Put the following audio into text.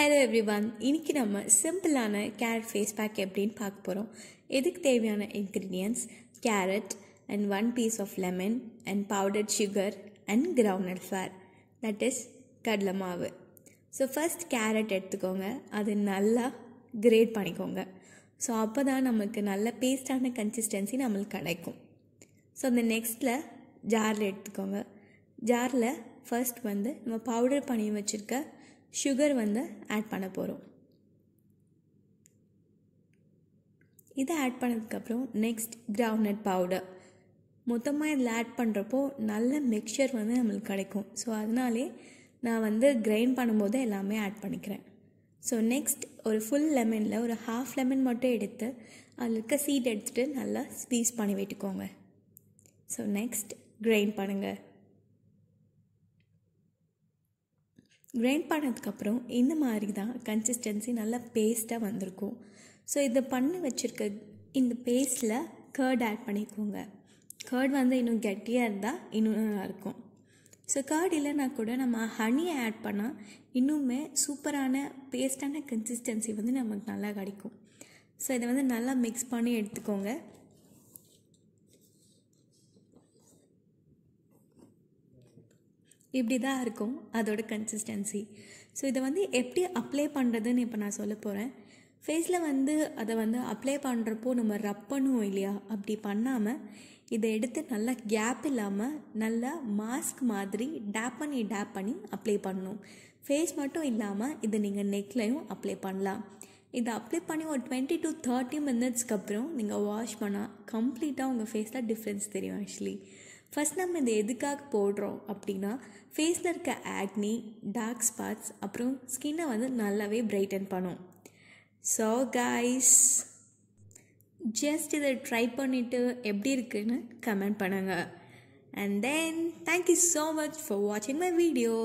hello everyone இன்றைக்கி நம்ம சிம்பிளான கேரட் ஃபேஸ் பேக் எப்படின்னு பார்க்க போகிறோம் எதுக்கு தேவையான ingredients carrot and one piece of lemon and powdered sugar and ground flour that is கடலை மாவு ஸோ ஃபஸ்ட் கேரட் எடுத்துக்கோங்க அது நல்லா கிரேட் பண்ணிக்கோங்க ஸோ அப்போ தான் நமக்கு நல்ல பேஸ்டான கன்சிஸ்டன்சி நம்மளுக்கு கிடைக்கும் ஸோ அந்த நெக்ஸ்ட்டில் ஜாரில் எடுத்துக்கோங்க ஜாரில் ஃபர்ஸ்ட் வந்து நம்ம பவுடர் பண்ணி வச்சுருக்க சுகர் வந்து ஆட் பண்ண போகிறோம் இதை ஆட் பண்ணதுக்கப்புறம் நெக்ஸ்ட் கிரவுண்ட்நட் பவுடர் மொத்தமாக இதில் ஆட் பண்ணுறப்போ நல்ல மிக்சர் வந்து நம்மளுக்கு கிடைக்கும் ஸோ அதனாலே நான் வந்து கிரைண்ட் பண்ணும்போது எல்லாமே ஆட் பண்ணிக்கிறேன் ஸோ நெக்ஸ்ட் ஒரு ஃபுல் லெமனில் ஒரு ஹாஃப் லெமன் மட்டும் எடுத்து அதில் இருக்க சீட் எடுத்துகிட்டு நல்லா ஸ்பீஸ் பண்ணி விட்டுக்கோங்க ஸோ நெக்ஸ்ட் கிரைண்ட் பண்ணுங்கள் கிரைண்ட் பண்ணதுக்கப்புறம் இந்த மாதிரி தான் கன்சிஸ்டன்சி நல்லா பேஸ்ட்டாக வந்திருக்கும் ஸோ இதை பண்ணி வச்சுருக்க இந்த பேஸ்ட்டில் கேர்ட் ஆட் பண்ணிக்கோங்க கேர்ட் வந்து இன்னும் கெட்டியாக இருந்தால் இன்னும் நல்லாயிருக்கும் ஸோ கேர்ட் இல்லைனா கூட நம்ம ஹனியை ஆட் பண்ணால் இன்னுமே சூப்பரான பேஸ்டான கன்சிஸ்டன்சி வந்து நமக்கு நல்லா கிடைக்கும் ஸோ இதை வந்து நல்லா மிக்ஸ் பண்ணி எடுத்துக்கோங்க இப்படி தான் இருக்கும் அதோட கன்சிஸ்டன்சி ஸோ இதை வந்து எப்படி அப்ளை பண்ணுறதுன்னு இப்போ நான் சொல்ல போகிறேன் ஃபேஸில் வந்து அதை வந்து அப்ளை பண்ணுறப்போ நம்ம ரப் பண்ணுவோம் இல்லையா அப்படி பண்ணாமல் இதை எடுத்து நல்லா கேப் இல்லாமல் நல்லா மாஸ்க் மாதிரி டேப் பண்ணி டேப் பண்ணி அப்ளை பண்ணணும் ஃபேஸ் மட்டும் இல்லாமல் இதை நீங்கள் நெக்லையும் அப்ளை பண்ணலாம் இதை அப்ளை பண்ணி ஒரு டுவெண்ட்டி டு தேர்ட்டி மினிட்ஸ்க்கு அப்புறம் நீங்கள் வாஷ் பண்ணால் கம்ப்ளீட்டாக உங்கள் ஃபேஸில் டிஃப்ரென்ஸ் தெரியும் ஆக்சுவலி ஃபஸ்ட் நம்ம இதை எதுக்காக போடுறோம் அப்படின்னா ஃபேஸில் இருக்க ஆக்னி டார்க் ஸ்பாட்ஸ் அப்புறம் ஸ்கின்னை வந்து நல்லாவே பிரைட்டன் பண்ணும் ஸோ கைஸ் ஜஸ்ட் இதை ட்ரை பண்ணிவிட்டு எப்படி இருக்குன்னு கமெண்ட் பண்ணுங்கள் and then thank you so much for வாட்சிங் மை வீடியோ